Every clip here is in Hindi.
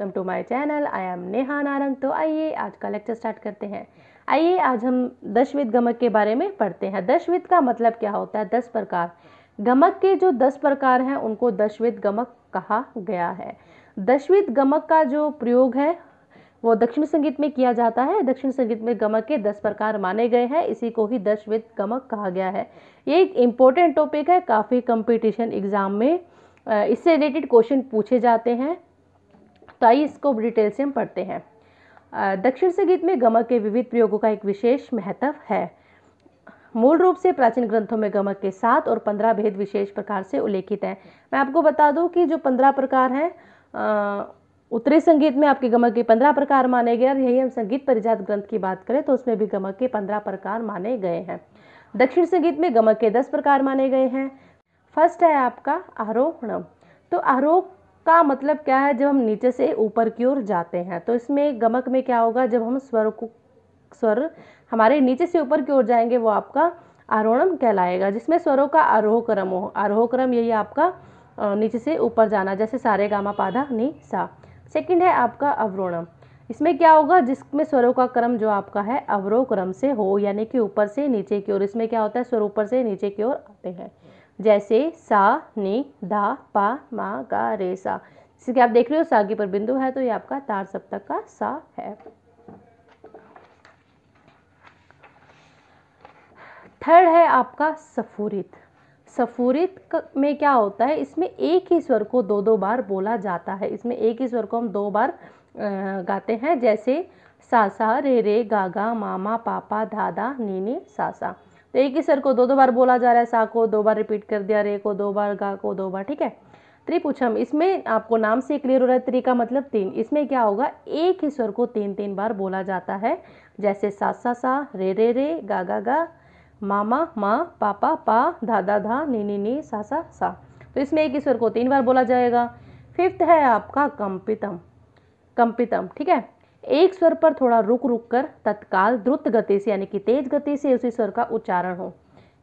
welcome to my channel I am Neha Narang तो आइए आज का लेक्चर स्टार्ट करते हैं आइए आज हम दशविध गमक के बारे में पढ़ते हैं दशविध का मतलब क्या होता है दस प्रकार गमक के जो दस प्रकार हैं उनको दशविध गमक कहा गया है दशविध गमक का जो प्रयोग है वो दक्षिण संगीत में किया जाता है दक्षिण संगीत में गमक के दस प्रकार माने गए हैं इसी को ही दशविध गमक कहा गया है ये एक इम्पोर्टेंट टॉपिक है काफ़ी कंपटीशन एग्ज़ाम में इससे रिलेटेड क्वेश्चन पूछे जाते हैं तो आइए इसको डिटेल से हम पढ़ते हैं दक्षिण संगीत में गमक के विविध प्रयोगों का एक विशेष महत्व है मूल रूप से प्राचीन ग्रंथों में गमक के सात और पंद्रह भेद विशेष प्रकार से उल्लेखित हैं मैं आपको बता दूं कि जो पंद्रह प्रकार हैं उत्तरी संगीत में आपके गमक के पंद्रह प्रकार माने गए और यही हम संगीत परिजात ग्रंथ की बात करें तो उसमें भी गमक के पंद्रह प्रकार माने गए हैं दक्षिण संगीत में गमक के दस प्रकार माने गए हैं फर्स्ट है आपका आरोहणम तो आरोह का मतलब क्या है जब हम नीचे से ऊपर की ओर जाते हैं तो इसमें गमक में क्या होगा जब हम स्वर को स्वर हमारे नीचे से ऊपर की ओर जाएंगे वो आपका आरोहणम कहलाएगा जिसमें स्वरों का आरोह क्रम हो आरोह क्रम यही आपका नीचे से ऊपर जाना जैसे सारे गामा पाधा नी सा सेकंड है आपका अवरोणम इसमें क्या होगा जिसमें स्वरों का क्रम जो आपका है अवरोह क्रम से हो यानी कि ऊपर से नीचे की ओर इसमें क्या होता है स्वर ऊपर से नीचे की ओर आते हैं जैसे सा नी धा पा मा गा रे सा जैसे कि आप देख रहे हो सा के पर बिंदु है तो ये आपका तार सप्तक का सा है थर्ड है आपका सफूरित सफूरित में क्या होता है इसमें एक ही स्वर को दो दो बार बोला जाता है इसमें एक ही स्वर को हम दो बार गाते हैं जैसे सासा रे रे गागा मामा पापा दादा नीनी सासा तो एक ही सर को दो दो बार बोला जा रहा है सा को दो बार रिपीट कर दिया रे को दो बार गा को दो बार ठीक है त्रिपुछम इसमें आपको नाम से क्लियर हो रहा है त्रि का मतलब तीन इसमें क्या होगा एक ही स्वर को तीन तीन बार बोला जाता है जैसे सा सा सा रे रे रे गा गा गा मामा माँ पापा पा धा धा धा नी नी नी सा सा सा तो इसमें एक ही स्वर को तीन बार बोला जाएगा फिफ्थ है आपका कंपितम कंपितम ठीक है एक स्वर पर थोड़ा रुक रुक कर तत्काल द्रुत गति से यानी कि तेज गति से उसी स्वर का उच्चारण हो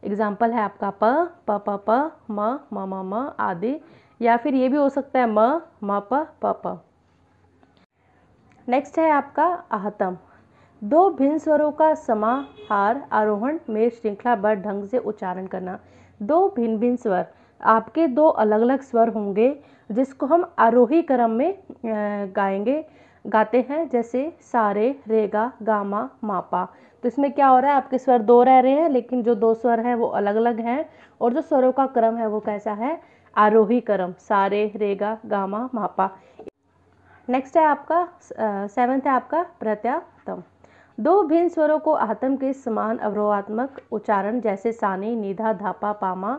एग्जाम्पल है आपका प प प प म म म म आदि या फिर ये भी हो सकता है म म प प प नेक्स्ट है आपका आहतम दो भिन्न स्वरों का समाहार आरोहण में श्रृंखला बद्ध ढंग से उच्चारण करना दो भिन्न भिन्न स्वर आपके दो अलग अलग स्वर होंगे जिसको हम आरोही क्रम में गाएंगे गाते हैं जैसे सारे रेगा गामा मापा तो इसमें क्या हो रहा है आपके स्वर दो रह रहे हैं लेकिन जो दो स्वर हैं वो अलग अलग हैं और जो स्वरों का क्रम है वो कैसा है आरोही क्रम सारे रेगा गामा मापा नेक्स्ट है आपका सेवन्थ है आपका प्रत्यातम दो भिन्न स्वरों को आतम के समान अवरोहात्मक उच्चारण जैसे सानी निधा धापा पामा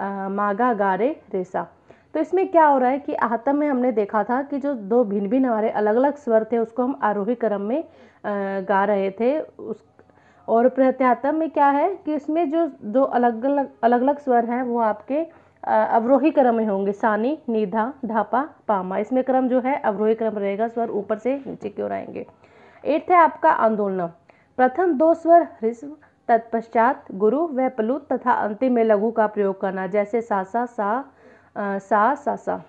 आ, मागा गारे रेसा तो इसमें क्या हो रहा है कि आहतम में हमने देखा था कि जो दो भिन्न भिन्न हमारे अलग अलग स्वर थे उसको हम आरोही क्रम में गा रहे थे उस और प्रत्यातम में क्या है कि इसमें जो दो अलग अलग अलग अलग स्वर हैं वो आपके अवरोही क्रम में होंगे सानी नीधा ढापा पामा इसमें क्रम जो है अवरोही क्रम रहेगा स्वर ऊपर से नीचे की ओर आएंगे एट्थ है आपका आंदोलन प्रथम दो स्वर ह्रिस्व तत्पश्चात गुरु व पलुत तथा अंतिम में लघु का प्रयोग करना जैसे सा सा सा सा सा सा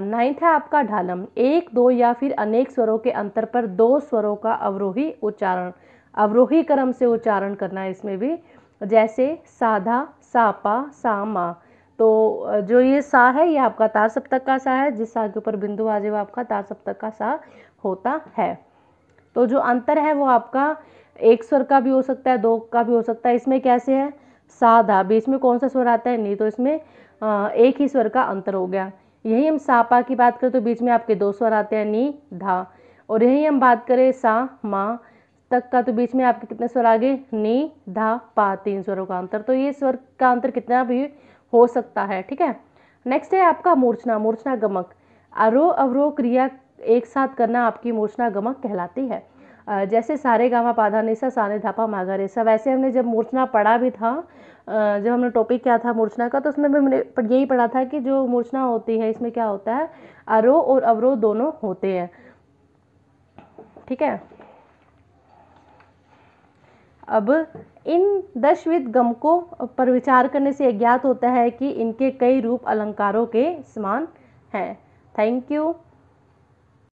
नाइन्थ है आपका ढालम एक दो या फिर अनेक स्वरों के अंतर पर दो स्वरों का अवरोही उच्चारण अवरोही क्रम से उच्चारण करना है इसमें भी जैसे साधा सापा सामा तो जो ये सा है ये आपका तार सप्तक का सा है जिस सा के ऊपर बिंदु आ जाए वो आपका तार सप्तक का सा होता है तो जो अंतर है वो आपका एक स्वर का भी हो सकता है दो का भी हो सकता है इसमें कैसे है साधा बीच में कौन सा स्वर आता है नहीं तो इसमें एक ही स्वर का अंतर हो गया यही हम सापा की बात करें तो बीच में आपके दो स्वर आते हैं नी धा और यही हम बात करें सा मा तक का तो बीच में आपके कितने स्वर आ गए नी धा पा तीन स्वरों का अंतर तो ये स्वर का अंतर कितना भी हो सकता है ठीक है नेक्स्ट है आपका मूर्छना मूर्छना गमक अरो अवरोह क्रिया एक साथ करना आपकी मूर्छना गमक कहलाती है जैसे सारे गामा पाधा निशा सारे धापा माघा रेसा वैसे हमने जब मूर्छना पढ़ा भी था जब हमने टॉपिक क्या था मूर्छना का तो उसमें भी हमने यही पढ़ा था कि जो मूर्छना होती है इसमें क्या होता है आरोह और अवरोह दोनों होते हैं ठीक है अब इन दशविध गम को पर विचार करने से अज्ञात होता है कि इनके कई रूप अलंकारों के समान हैं थैंक यू